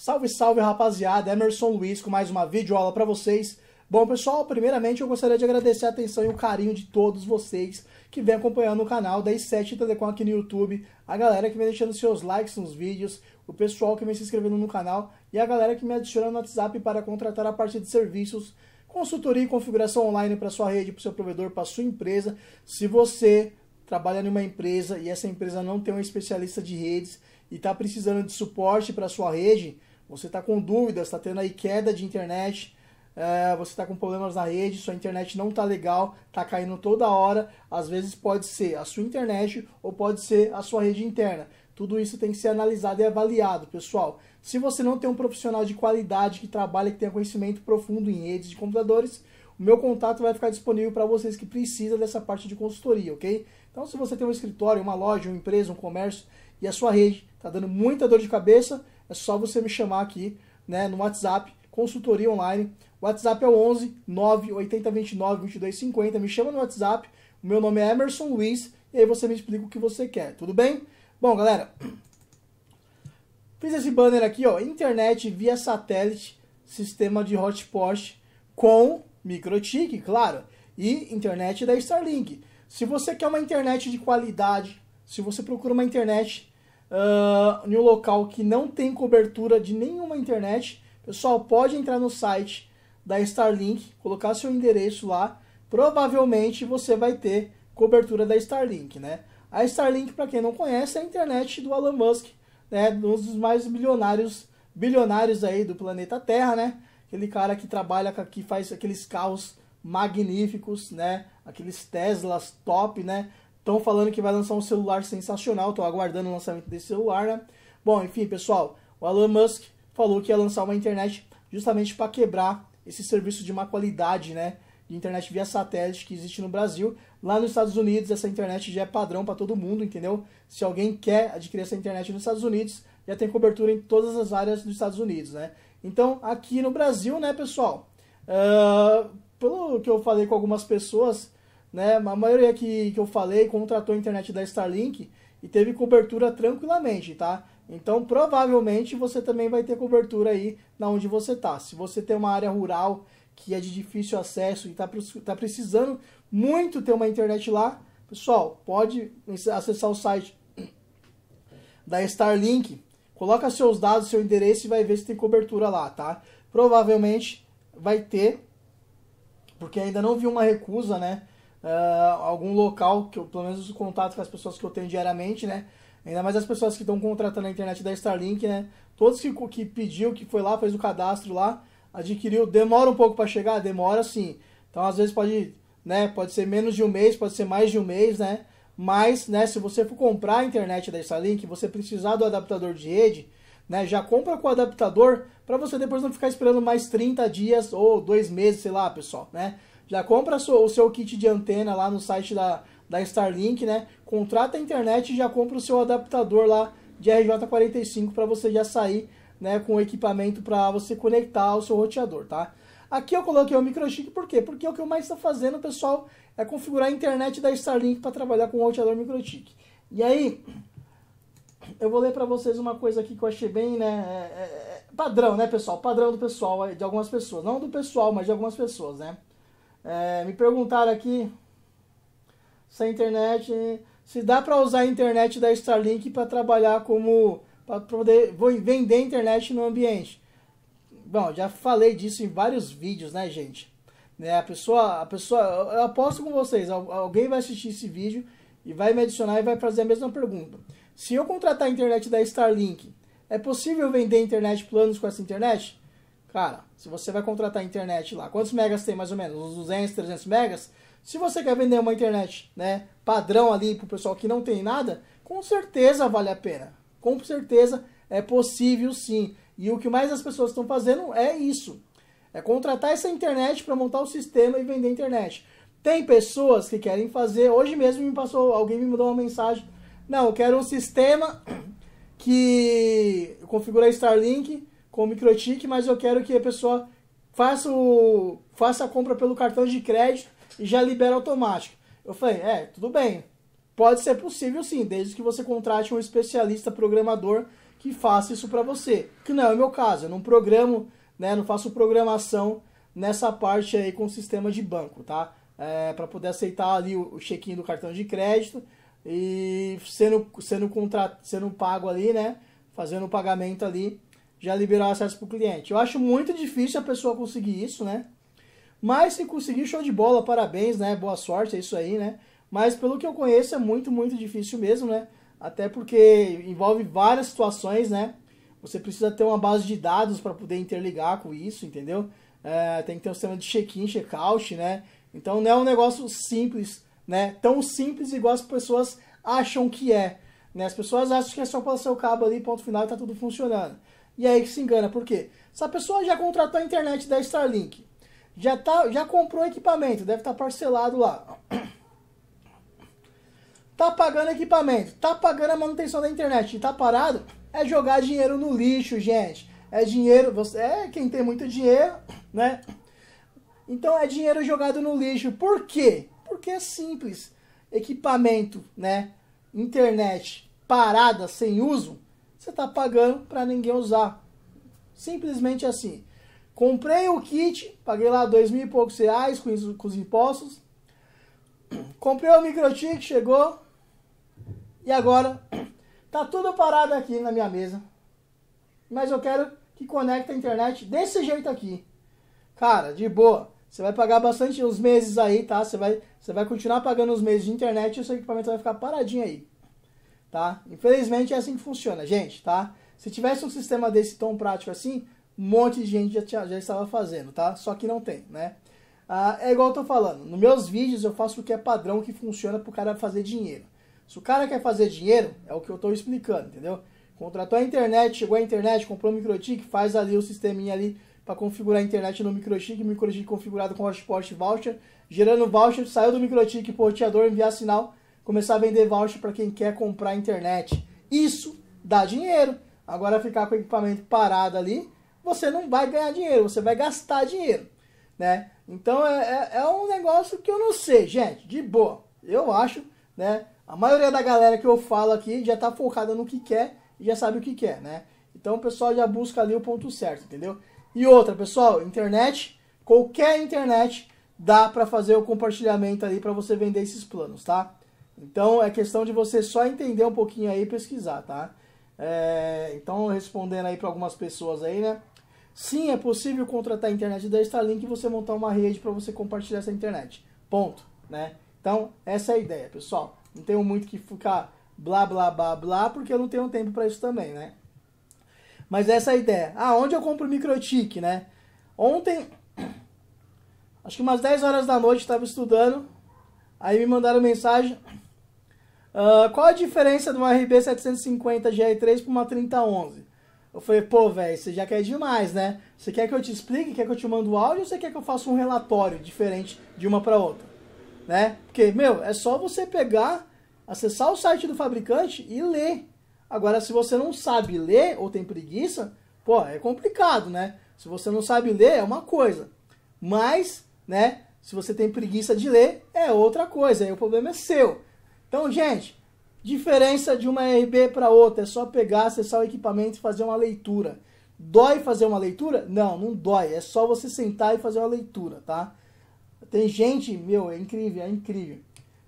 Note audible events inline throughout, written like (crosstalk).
Salve, salve rapaziada, Emerson Luiz com mais uma videoaula para vocês. Bom pessoal, primeiramente eu gostaria de agradecer a atenção e o carinho de todos vocês que vem acompanhando o canal 107 Telecom aqui no YouTube, a galera que vem deixando seus likes nos vídeos, o pessoal que vem se inscrevendo no canal e a galera que me adiciona no WhatsApp para contratar a parte de serviços, consultoria e configuração online para sua rede, para o seu provedor, para sua empresa. Se você trabalha em uma empresa e essa empresa não tem um especialista de redes e está precisando de suporte para sua rede, você está com dúvidas, está tendo aí queda de internet, é, você está com problemas na rede, sua internet não está legal, está caindo toda hora. Às vezes pode ser a sua internet ou pode ser a sua rede interna. Tudo isso tem que ser analisado e avaliado, pessoal. Se você não tem um profissional de qualidade que trabalha, que tenha conhecimento profundo em redes de computadores, o meu contato vai ficar disponível para vocês que precisam dessa parte de consultoria, ok? Então, se você tem um escritório, uma loja, uma empresa, um comércio e a sua rede está dando muita dor de cabeça, é só você me chamar aqui né, no WhatsApp, consultoria online. O WhatsApp é o 11 9 80 29 22 50. Me chama no WhatsApp. O meu nome é Emerson Luiz. E aí você me explica o que você quer, tudo bem? Bom, galera, fiz esse banner aqui, ó. Internet via satélite, sistema de hotspot com microchip, claro. E internet da Starlink. Se você quer uma internet de qualidade, se você procura uma internet uh, em um local que não tem cobertura de nenhuma internet, pessoal pode entrar no site da Starlink, colocar seu endereço lá, provavelmente você vai ter cobertura da Starlink, né? A Starlink, para quem não conhece, é a internet do Elon Musk, né? Um dos mais milionários, bilionários aí do planeta Terra, né? Aquele cara que trabalha, que faz aqueles carros magníficos, né? Aqueles Teslas top, né? Estão falando que vai lançar um celular sensacional, estou aguardando o lançamento desse celular, né? Bom, enfim, pessoal, o Elon Musk falou que ia lançar uma internet justamente para quebrar esse serviço de má qualidade, né? De internet via satélite que existe no Brasil. Lá nos Estados Unidos, essa internet já é padrão para todo mundo, entendeu? Se alguém quer adquirir essa internet nos Estados Unidos, já tem cobertura em todas as áreas dos Estados Unidos, né? Então, aqui no Brasil, né, pessoal? Uh, pelo que eu falei com algumas pessoas, né? A maioria que, que eu falei contratou a internet da Starlink e teve cobertura tranquilamente, tá? Então, provavelmente você também vai ter cobertura aí na onde você tá. Se você tem uma área rural que é de difícil acesso e tá, tá precisando muito ter uma internet lá, pessoal, pode acessar o site (clears throat) da Starlink, coloca seus dados, seu endereço e vai ver se tem cobertura lá, tá? Provavelmente vai ter, porque ainda não vi uma recusa, né? uh, algum local, que eu, pelo menos o contato com as pessoas que eu tenho diariamente, né? Ainda mais as pessoas que estão contratando a internet da Starlink, né? Todos que, que pediu, que foi lá, fez o cadastro lá, adquiriu, demora um pouco para chegar? Demora sim. Então às vezes pode, né? Pode ser menos de um mês, pode ser mais de um mês, né? Mas, né, se você for comprar a internet da Starlink, você precisar do adaptador de rede, né? Já compra com o adaptador para você depois não ficar esperando mais 30 dias ou dois meses, sei lá, pessoal, né? Já compra o seu kit de antena lá no site da, da Starlink, né? Contrata a internet e já compra o seu adaptador lá de RJ45 para você já sair né, com o equipamento para você conectar o seu roteador, tá? Aqui eu coloquei o microchip, por quê? Porque o que eu mais estou fazendo, pessoal, é configurar a internet da Starlink para trabalhar com o roteador microchip. E aí, eu vou ler para vocês uma coisa aqui que eu achei bem, né, é, é, é padrão, né, pessoal? Padrão do pessoal, é, de algumas pessoas. Não do pessoal, mas de algumas pessoas, né? É, me perguntaram aqui se a internet. Se dá para usar a internet da Starlink para trabalhar como. para poder vou vender internet no ambiente. Bom, já falei disso em vários vídeos, né, gente? Né, a pessoa. A pessoa eu aposto com vocês, alguém vai assistir esse vídeo e vai me adicionar e vai fazer a mesma pergunta. Se eu contratar a internet da Starlink, é possível vender internet planos com essa internet? Cara, se você vai contratar internet lá, quantos megas tem mais ou menos? Uns 200, 300 megas? Se você quer vender uma internet, né, padrão ali pro pessoal que não tem nada, com certeza vale a pena. Com certeza é possível sim. E o que mais as pessoas estão fazendo é isso. É contratar essa internet para montar o sistema e vender internet. Tem pessoas que querem fazer, hoje mesmo me passou, alguém me mandou uma mensagem. Não, eu quero um sistema que configurei Starlink com o microtique, mas eu quero que a pessoa faça, o, faça a compra pelo cartão de crédito e já libera automático. Eu falei, é, tudo bem. Pode ser possível sim, desde que você contrate um especialista programador que faça isso para você. Que não é o meu caso, eu não programo, né, não faço programação nessa parte aí com o sistema de banco, tá? É, para poder aceitar ali o, o check-in do cartão de crédito e sendo, sendo, contra, sendo pago ali, né? Fazendo o pagamento ali já liberar acesso para o cliente. Eu acho muito difícil a pessoa conseguir isso, né? Mas se conseguir, show de bola, parabéns, né? Boa sorte, é isso aí, né? Mas pelo que eu conheço, é muito, muito difícil mesmo, né? Até porque envolve várias situações, né? Você precisa ter uma base de dados para poder interligar com isso, entendeu? É, tem que ter um sistema de check-in, check-out, né? Então não é um negócio simples, né? Tão simples igual as pessoas acham que é. Né? As pessoas acham que é só passar o cabo ali, ponto final, e tá tudo funcionando. E aí que se engana, por quê? Se a pessoa já contratou a internet da Starlink, já, tá, já comprou equipamento, deve estar tá parcelado lá. (clears throat) Tá pagando equipamento, tá pagando a manutenção da internet e tá parado, é jogar dinheiro no lixo, gente. É dinheiro, você é quem tem muito dinheiro, (clears throat) né? Então é dinheiro jogado no lixo. Por quê? Porque é simples. Equipamento, né? Internet parada, sem uso, você está pagando para ninguém usar. Simplesmente assim. Comprei o kit, paguei lá dois mil e poucos reais com, os, com os impostos. Comprei o microchip, chegou. E agora (clears throat) tá tudo parado aqui na minha mesa. Mas eu quero que conecte a internet desse jeito aqui. Cara, de boa. Você vai pagar bastante os meses aí, tá? Você vai, você vai continuar pagando os meses de internet e o seu equipamento vai ficar paradinho aí tá? Infelizmente é assim que funciona, gente, tá? Se tivesse um sistema desse tão prático assim, um monte de gente já, tinha, já estava fazendo, tá? Só que não tem, né? Ah, é igual eu tô falando, nos meus vídeos eu faço o que é padrão que funciona para o cara fazer dinheiro. Se o cara quer fazer dinheiro, é o que eu estou explicando, entendeu? Contratou a internet, chegou a internet, comprou o MicroTik, faz ali o sisteminha ali para configurar a internet no MicroTik, MicroTik configurado com hotspot voucher, gerando voucher, saiu do MicroTik, porteador, enviar sinal, começar a vender voucher para quem quer comprar internet. Isso dá dinheiro. Agora ficar com o equipamento parado ali, você não vai ganhar dinheiro, você vai gastar dinheiro, né? Então é, é, é um negócio que eu não sei, gente, de boa. Eu acho, né? A maioria da galera que eu falo aqui já está focada no que quer e já sabe o que quer, né? Então o pessoal já busca ali o ponto certo, entendeu? E outra, pessoal, internet, qualquer internet dá para fazer o compartilhamento ali para você vender esses planos, tá? Então é questão de você só entender um pouquinho aí e pesquisar, tá? É, então respondendo aí para algumas pessoas aí, né? Sim, é possível contratar a internet da Starlink e você montar uma rede para você compartilhar essa internet. Ponto, né? Então essa é a ideia, pessoal. Não tenho muito que ficar blá blá blá blá porque eu não tenho tempo para isso também, né? Mas essa é a ideia. Ah, onde eu compro microtik, né? Ontem, (coughs) acho que umas 10 horas da noite, estava estudando. Aí me mandaram mensagem ah, qual a diferença de uma RB750 GR3 para uma 3011? Eu falei, pô, velho, você já quer demais, né? Você quer que eu te explique, quer que eu te mando o áudio ou você quer que eu faça um relatório diferente de uma para outra? Né? Porque, meu, é só você pegar, acessar o site do fabricante e ler. Agora, se você não sabe ler ou tem preguiça, pô, é complicado, né? Se você não sabe ler, é uma coisa. Mas, né, se você tem preguiça de ler, é outra coisa. Aí o problema é seu. Então, gente, diferença de uma RB para outra é só pegar, acessar o equipamento e fazer uma leitura. Dói fazer uma leitura? Não, não dói. É só você sentar e fazer uma leitura, tá? Tem gente, meu, é incrível, é incrível.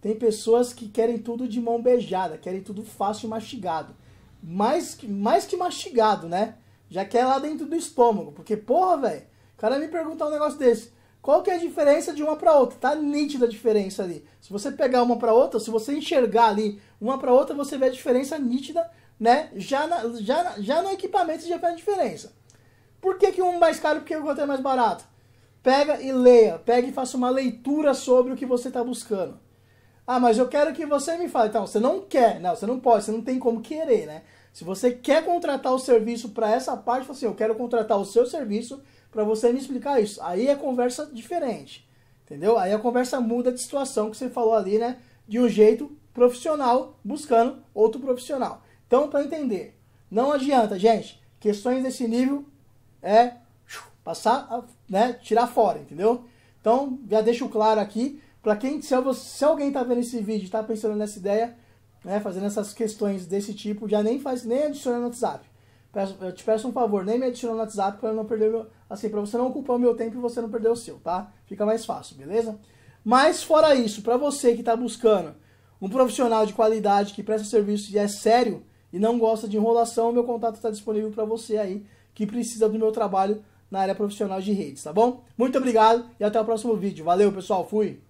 Tem pessoas que querem tudo de mão beijada, querem tudo fácil e mastigado. Mais que, mais que mastigado, né? Já quer lá dentro do estômago. Porque, porra, velho, o cara me perguntar um negócio desse. Qual que é a diferença de uma para outra? Tá nítida a diferença ali. Se você pegar uma para outra, se você enxergar ali uma para outra, você vê a diferença nítida, né? Já, na, já, já no equipamento você já vê a diferença. Por que, que um é mais caro porque o outro é mais barato? Pega e leia, pega e faça uma leitura sobre o que você está buscando. Ah, mas eu quero que você me fale. Então, você não quer, não, você não pode, você não tem como querer, né? Se você quer contratar o serviço para essa parte, você assim, eu quero contratar o seu serviço para você me explicar isso. Aí é conversa diferente, entendeu? Aí a conversa muda de situação que você falou ali, né? De um jeito profissional buscando outro profissional. Então, para entender, não adianta, gente, questões desse nível é passar, né, tirar fora, entendeu? Então, já deixo claro aqui, para quem, se, eu, se alguém está vendo esse vídeo, está pensando nessa ideia, né, fazendo essas questões desse tipo, já nem faz, nem adiciona no WhatsApp. Peço, eu te peço um favor, nem me adiciona no WhatsApp para não perder meu, assim, para você não ocupar o meu tempo e você não perder o seu, tá? Fica mais fácil, beleza? Mas fora isso, para você que está buscando um profissional de qualidade que presta serviço e é sério e não gosta de enrolação, meu contato está disponível para você aí que precisa do meu trabalho na área profissional de redes, tá bom? Muito obrigado e até o próximo vídeo. Valeu, pessoal. Fui.